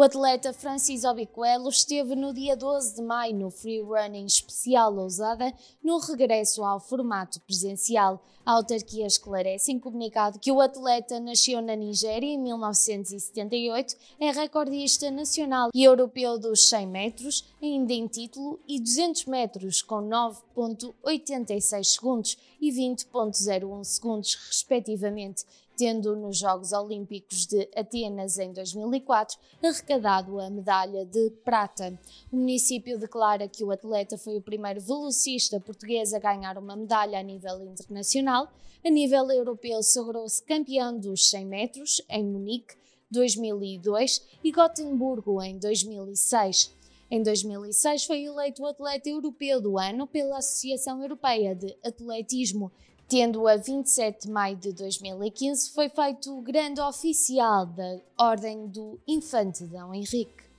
O atleta Francis Obicoelo esteve no dia 12 de maio no Free Running Especial Lousada, no regresso ao formato presencial. A autarquia esclarece em comunicado que o atleta nasceu na Nigéria em 1978, é recordista nacional e europeu dos 100 metros, ainda em título, e 200 metros com 9,86 segundos e 20,01 segundos, respectivamente tendo nos Jogos Olímpicos de Atenas em 2004 arrecadado a medalha de prata. O município declara que o atleta foi o primeiro velocista português a ganhar uma medalha a nível internacional. A nível europeu, sagrou-se campeão dos 100 metros em Munique 2002 e Gotemburgo em 2006. Em 2006 foi eleito o atleta europeu do ano pela Associação Europeia de Atletismo tendo a 27 de maio de 2015, foi feito o grande oficial da Ordem do Infante D. Henrique.